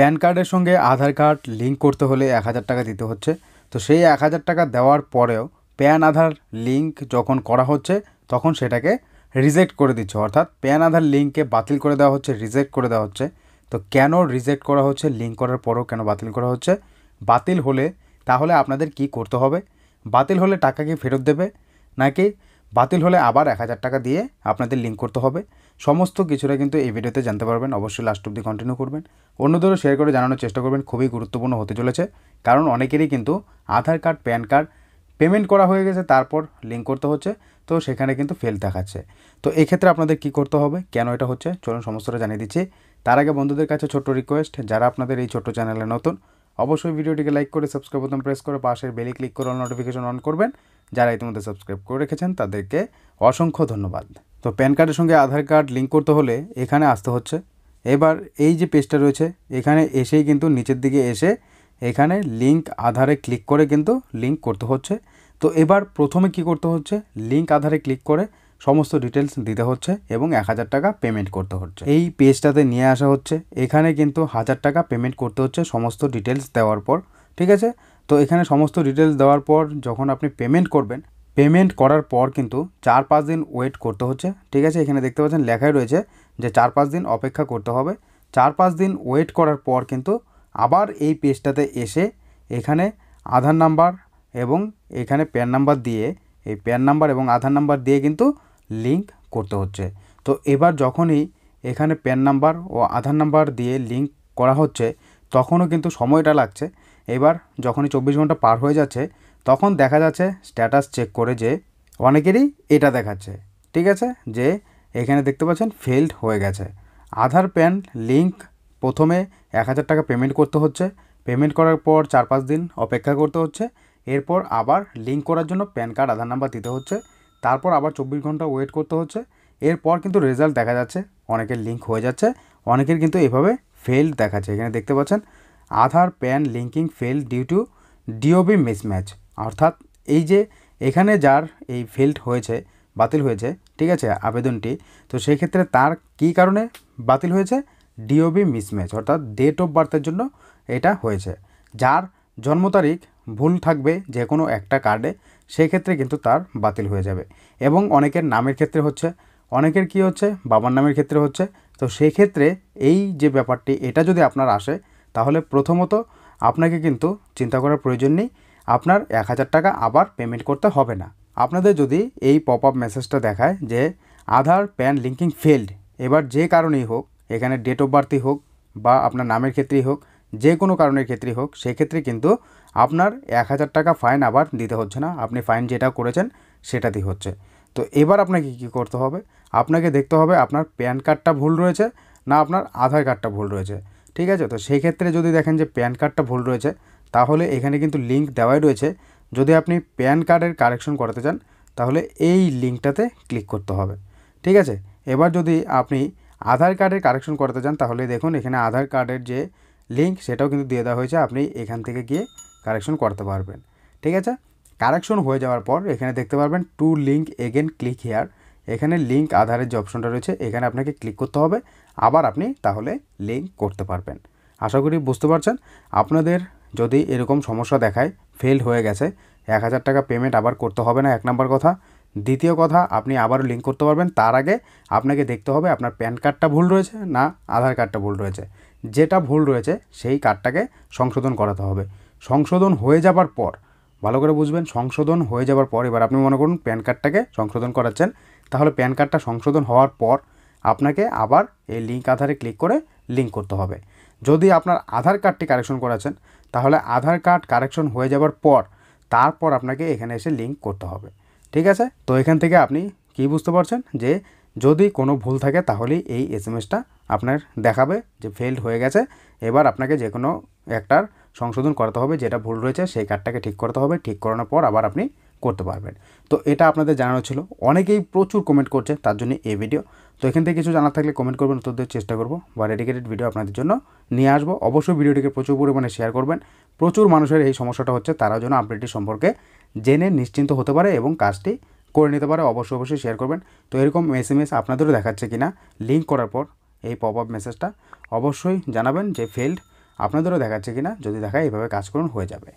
pan কার্ডের সঙ্গে আধার card link করতে হলে এক হাজার টাকা দিতে হচ্ছে তো সেই এক হাজার টাকা দেওয়ার পরেও প্যান আধার লিঙ্ক যখন করা হচ্ছে তখন সেটাকে রিজেক্ট করে দিচ্ছে অর্থাৎ প্যান আধার লিঙ্ককে বাতিল করে দেওয়া হচ্ছে রিজেক্ট করে দেওয়া হচ্ছে তো কেন রিজেক্ট করা হচ্ছে লিঙ্ক করার পরেও কেন বাতিল করা হচ্ছে বাতিল হলে তাহলে আপনাদের কি করতে হবে বাতিল হলে টাকা কি ফেরত দেবে নাকি বাতিল হলে আবার এক হাজার টাকা দিয়ে আপনাদের লিঙ্ক করতে হবে সমস্ত কিছুটা কিন্তু এই ভিডিওতে জানতে পারবেন অবশ্যই লাস্ট অব্দি কন্টিনিউ করবেন অন্যদেরও শেয়ার করে জানানোর চেষ্টা করবেন খুবই গুরুত্বপূর্ণ হতে চলেছে কারণ অনেকেরই কিন্তু Aadhaar card PAN card payment করা হয়ে গেছে তারপর লিঙ্ক করতে হচ্ছে তো সেখানে কিন্তু ফেল দেখাচ্ছে তো এক্ষেত্রে আপনাদের কি করতে হবে কেন এটা হচ্ছে চলুন সমস্তটা জানিয়ে দিচ্ছি তার আগে বন্ধুদের কাছে ছোট্ট রিকোয়েস্ট যারা আপনাদের এই ছোট্ট চ্যানেলে নতুন অবশ্যই ভিডিওটিকে লাইক করে সাবস্ক্রাইব বোতাম প্রেস করে পাশের বেলি ক্লিক করে নোটিফিকেশন অন করবেন যারা ইতিমধ্যে সাবস্ক্রাইব করে রেখেছেন তাদেরকে অসংখ্য ধন্যবাদ তো প্যান কার্ডের সঙ্গে আধার কার্ড লিঙ্ক করতে হলে এখানে আসতে হচ্ছে এবার এই যে পেজটা রয়েছে এখানে এসেই কিন্তু নিচের দিকে এসে এখানে লিঙ্ক আধারে ক্লিক করে কিন্তু লিঙ্ক করতে হচ্ছে তো এবার প্রথমে কি করতে হচ্ছে লিঙ্ক আধারে ক্লিক করে সমস্ত ডিটেলস দিতে হচ্ছে এবং এক হাজার টাকা পেমেন্ট করতে হচ্ছে এই পেজটাতে নিয়ে আসা হচ্ছে এখানে কিন্তু হাজার টাকা পেমেন্ট করতে হচ্ছে সমস্ত ডিটেলস দেওয়ার পর ঠিক আছে তো এখানে সমস্ত ডিটেলস দেওয়ার পর যখন আপনি পেমেন্ট করবেন পেমেন্ট করার পর কিন্তু চার পাঁচ দিন ওয়েট করতে হচ্ছে ঠিক আছে এখানে দেখতে পাচ্ছেন লেখাই রয়েছে যে চার পাঁচ দিন অপেক্ষা করতে হবে চার পাঁচ দিন ওয়েট করার পর কিন্তু আবার এই পেজটাতে এসে এখানে আধার নাম্বার এবং এখানে প্যান নাম্বার দিয়ে এই প্যান নাম্বার এবং আধার নাম্বার দিয়ে কিন্তু লিঙ্ক করতে হচ্ছে তো এবার যখনই এখানে প্যান নাম্বার ও আধার নাম্বার দিয়ে লিঙ্ক করা হচ্ছে তখনও কিন্তু সময়টা লাগছে এবার যখনই চব্বিশ ঘন্টা পার হয়ে যাচ্ছে তখন দেখা যাচ্ছে স্ট্যাটাস চেক করে যে অনেকেরই এটা দেখাচ্ছে ঠিক আছে যে এখানে দেখতে পাচ্ছেন ফেলড হয়ে গেছে আধার প্যান লিঙ্ক প্রথমে এক হাজার টাকা পেমেন্ট করতে হচ্ছে পেমেন্ট করার পর চার পাঁচ দিন অপেক্ষা করতে হচ্ছে এরপর আবার লিঙ্ক করার জন্য প্যান কার্ড আধার নাম্বার দিতে হচ্ছে তারপর আবার চব্বিশ ঘন্টা ওয়েট করতে হচ্ছে এরপর কিন্তু রেজাল্ট দেখা যাচ্ছে অনেকের লিঙ্ক হয়ে যাচ্ছে অনেকের কিন্তু এভাবে ফেলড দেখাচ্ছে এখানে দেখতে পাচ্ছেন Aadhaar PAN linking fail due to DOB mismatch অর্থাৎ এই যে এখানে যার এই ফিল্ড হয়েছে বাতিল হয়েছে ঠিক আছে আবেদনটি তো সেই ক্ষেত্রে তার কি কারণে বাতিল হয়েছে ডিওবি মিসম্যাচ অর্থাৎ ডেট অফ বার্থের জন্য এটা হয়েছে যার জন্ম তারিখ ভুল থাকবে যে কোনো একটা কার্ডে সেক্ষেত্রে কিন্তু তার বাতিল হয়ে যাবে এবং অনেকের নামের ক্ষেত্রে হচ্ছে অনেকের কি হচ্ছে বাবার নামের ক্ষেত্রে হচ্ছে তো সেক্ষেত্রে এই যে ব্যাপারটি এটা যদি আপনার আসে তাহলে প্রথমত আপনাকে কিন্তু চিন্তা করার প্রয়োজন নেই আপনার এক হাজার টাকা আবার পেমেন্ট করতে হবে না আপনাদের যদি এই পপ আপ মেসেজটা দেখায় যে আধার প্যান লিঙ্কিং ফেল্ড এবার যে কারণেই হোক এখানে ডেট অফ বার্থই হোক বা আপনার নামের ক্ষেত্রেই হোক যে কোনো কারণের ক্ষেত্রেই হোক সেক্ষেত্রে কিন্তু আপনার এক হাজার টাকা ফাইন আবার দিতে হচ্ছে না আপনি ফাইন যেটা করেছেন সেটা দিয়ে হচ্ছে তো এবার আপনাকে কি করতে হবে আপনাকে দেখতে হবে আপনার প্যান কার্ডটা ভুল রয়েছে না আপনার আধার কার্ডটা ভুল রয়েছে ঠিক আছে তো সেই ক্ষেত্রে যদি দেখেন যে প্যান কার্ডটা ভুল রয়েছে তাহলে এখানে কিন্তু লিঙ্ক দেওয়াই রয়েছে যদি আপনি প্যান কার্ডের কারেকশন করাতে চান তাহলে এই লিঙ্কটাতে ক্লিক করতে হবে ঠিক আছে এবার যদি আপনি আধার কার্ডের কারেকশন করাতে চান তাহলে দেখুন এখানে আধার কার্ডের যে লিঙ্ক সেটাও কিন্তু দিয়ে দেওয়া হয়েছে আপনি এখান থেকে গিয়ে কারেকশন করতে পারবেন ঠিক আছে কারেকশন হয়ে যাওয়ার পর এখানে দেখতে পারবেন to link again click here এখানে লিঙ্ক আধারের যে অপশনটা রয়েছে এখানে আপনাকে ক্লিক করতে হবে আবার আপনি তাহলে লিঙ্ক করতে পারবেন আশা করি বুঝতে পারছেন আপনাদের যদি এরকম সমস্যা দেখায় ফেল হয়ে গেছে এক হাজার টাকা পেমেন্ট আবার করতে হবে না এক নম্বর কথা দ্বিতীয় কথা আপনি আবারও লিঙ্ক করতে পারবেন তার আগে আপনাকে দেখতে হবে আপনার প্যান কার্ডটা ভুল রয়েছে না আধার কার্ডটা ভুল রয়েছে যেটা ভুল রয়েছে সেই কার্ডটাকে সংশোধন করাতে হবে সংশোধন হয়ে যাবার পর ভালো করে বুঝবেন সংশোধন হয়ে যাবার পর এবার আপনি মনে করুন প্যান কার্ডটাকে সংশোধন করাচ্ছেন তাহলে প্যান কার্ডটা সংশোধন হওয়ার পর আপনাকে আবার এই লিঙ্ক আধারে ক্লিক করে লিঙ্ক করতে হবে যদি আপনার আধার কার্ডটি কারেকশন করেছেন তাহলে আধার কার্ড কারেকশন হয়ে যাওয়ার পর তারপর আপনাকে এখানে এসে লিঙ্ক করতে হবে ঠিক আছে তো এখান থেকে আপনি কি বুঝতে পারছেন যে যদি কোনো ভুল থাকে তাহলে এই এস এম এসটা আপনার দেখাবে যে ফেল্ড হয়ে গেছে এবার আপনাকে যে কোনো একটার সংশোধন করতে হবে যেটা ভুল রয়েছে সেই কার্ডটাকে ঠিক করতে হবে ঠিক করানোর পর আবার আপনি করতে পারবেন তো এটা আপনাদের জানানো ছিল অনেকেই প্রচুর কমেন্ট করছে তার জন্য এই ভিডিও তো এখান থেকে কিছু জানার থাকলে কমেন্ট করবেন উত্তর দেওয়ার চেষ্টা করবো বা ডেডিকেটেড ভিডিও আপনাদের জন্য নিয়ে আসবো অবশ্যই ভিডিওটিকে প্রচুর পরিমাণে শেয়ার করবেন প্রচুর মানুষের এই সমস্যাটা হচ্ছে তারাও যেন আপডেটটি সম্পর্কে জেনে নিশ্চিন্ত হতে পারে এবং কাজটি করে নিতে পারে অবশ্যই অবশ্যই শেয়ার করবেন তো এরকম এস এম এস আপনাদেরও দেখাচ্ছে কি না লিঙ্ক করার পর এই পপ আপ মেসেজটা অবশ্যই জানাবেন যে ফেল্ড আপনাদেরও দেখাচ্ছে কি না যদি দেখায় এভাবে কাজ করুন হয়ে যাবে